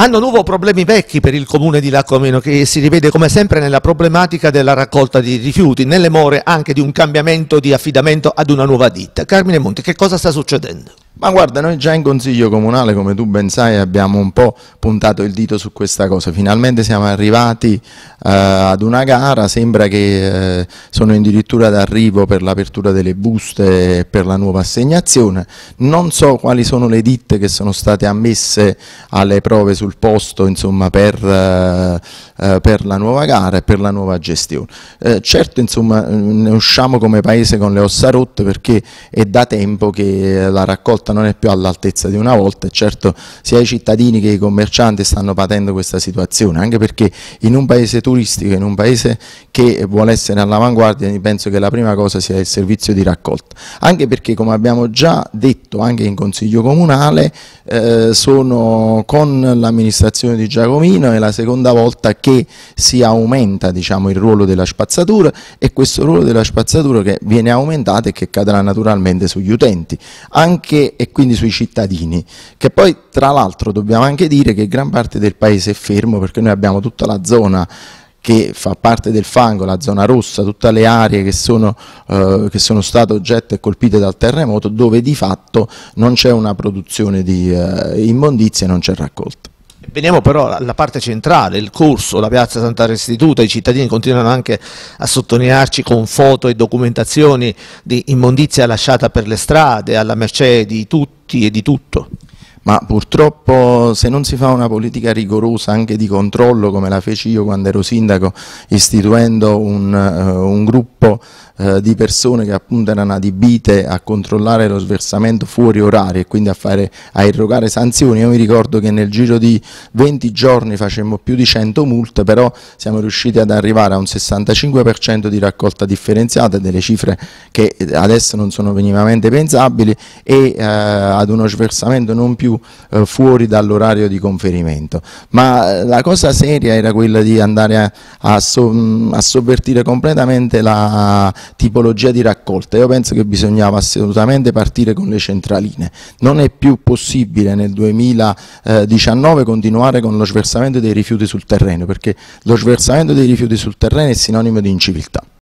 hanno nuovo problemi vecchi per il comune di Lacomeno che si rivede come sempre nella problematica della raccolta di rifiuti, nelle more anche di un cambiamento di affidamento ad una nuova ditta. Carmine Monti, che cosa sta succedendo? Ma guarda, noi già in consiglio comunale, come tu ben sai, abbiamo un po' puntato il dito su questa cosa. Finalmente siamo arrivati eh, ad una gara, sembra che eh, sono addirittura d'arrivo per l'apertura delle buste e per la nuova assegnazione. Non so quali sono le ditte che sono state ammesse alle prove sul posto insomma, per, eh, eh per, la nuova gara e per la nuova gestione. Eh, certo, insomma, mm, ne usciamo come paese con le ossa rotte perché è da tempo che eh, la raccolta flotta non è più all'altezza di una volta e certo sia i cittadini che i commercianti stanno patendo questa situazione, anche perché in un paese turistico, in un paese che vuole essere all'avanguardia, penso che la prima cosa sia il servizio di raccolta, anche perché come abbiamo già detto anche in Consiglio Comunale, eh, sono con l'amministrazione di Giacomino è la seconda volta che si aumenta diciamo, il ruolo della spazzatura e questo ruolo della spazzatura che viene aumentato e che cadrà naturalmente sugli utenti. Anche e quindi sui cittadini, che poi tra l'altro dobbiamo anche dire che gran parte del paese è fermo perché noi abbiamo tutta la zona che fa parte del fango, la zona rossa, tutte le aree che sono, eh, che sono state oggetto e colpite dal terremoto dove di fatto non c'è una produzione di eh, immondizie e non c'è raccolta. Veniamo però alla parte centrale, il corso, la piazza Santa Restituta, i cittadini continuano anche a sottolinearci con foto e documentazioni di immondizia lasciata per le strade, alla mercé di tutti e di tutto ma purtroppo se non si fa una politica rigorosa anche di controllo come la feci io quando ero sindaco istituendo un, uh, un gruppo uh, di persone che appunto erano adibite a controllare lo sversamento fuori orario e quindi a, fare, a erogare sanzioni, io mi ricordo che nel giro di 20 giorni facemmo più di 100 multe, però siamo riusciti ad arrivare a un 65% di raccolta differenziata, delle cifre che adesso non sono minimamente pensabili e eh, ad uno sversamento non più eh, fuori dall'orario di conferimento, ma eh, la cosa seria era quella di andare a, a, so, mm, a sovvertire completamente la tipologia di raccolta, io penso che bisognava assolutamente partire con le centraline, non è più possibile nel 2019 continuare con lo sversamento dei rifiuti sul terreno, perché lo sversamento dei rifiuti sul terreno è sinonimo di inciviltà.